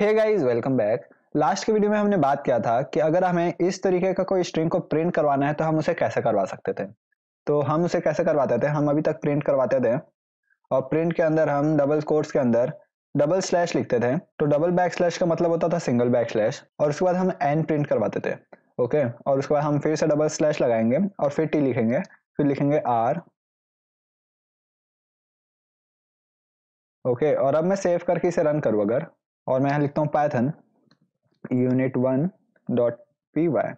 हे guys welcome back last के video में हमने बात किया था कि अगर हमें इस तरीके का कोई स्ट्रिंग को प्रिंट करवाना है तो हम उसे कैसे करवा सकते थे तो हम उसे कैसे करवाते थे हम अभी तक प्रिंट करवाते थे और प्रिंट के अंदर हम डबल कोर्स के अंदर डबल स्लैश लिखते थे तो डबल बैक स्लैश का मतलब होता था सिंगल बैक स्लैश और उसके बाद हम एन प्रिंट करवाते थे ओके और उसके बाद हम फिर से डबल स्लैश लगाएंगे और फिर टी लिखेंगे फिर लिखेंगे आर ओके और अब मैं सेव करके इसे रन करूँ अगर और मैं यहाँ लिखता हूँ Python unit one dot P Y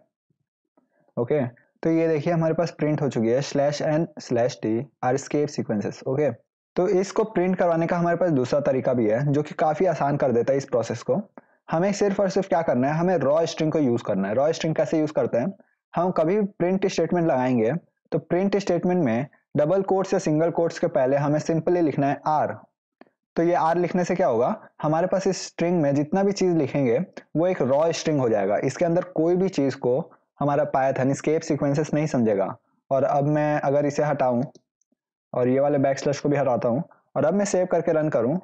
okay तो ये देखिए हमारे पास प्रिंट हो चुकी है slash N slash T R escape sequences okay तो इसको प्रिंट करवाने का हमारे पास दूसरा तरीका भी है जो कि काफ़ी आसान कर देता है इस प्रोसेस को हमें सिर्फ और सिर्फ क्या करना है हमें रॉ स्ट्रिंग को यूज़ करना है रॉ स्ट्रिंग कैसे यूज़ करते हैं हम कभी प्रिंट स्टेटमेंट लगाएंगे तो प्रिंट स्टेटमेंट में डबल कोर्ट्स या सिंगल कोर्ट्स के पहले हमें सिंपली लिखना है आर तो ये आर लिखने से क्या होगा हमारे पास इस स्ट्रिंग में जितना भी चीज लिखेंगे वो एक रॉ स्ट्रिंग हो जाएगा इसके अंदर कोई भी चीज को हमारा पायथन स्केप सिक्वेंसेस नहीं समझेगा और अब मैं अगर इसे हटाऊं और ये वाले बैक स्लैश को भी हटाता हूँ और अब मैं सेव करके रन करूँ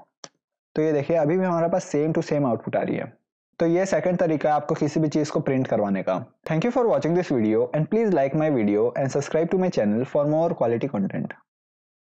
तो ये देखिए अभी भी हमारे पास सेम टू सेम आउटपुट आ रही है तो ये सेकंड तरीका है आपको किसी भी चीज़ को प्रिंट करवाने का thank you for watching this video and please like my video and subscribe to my channel for more quality content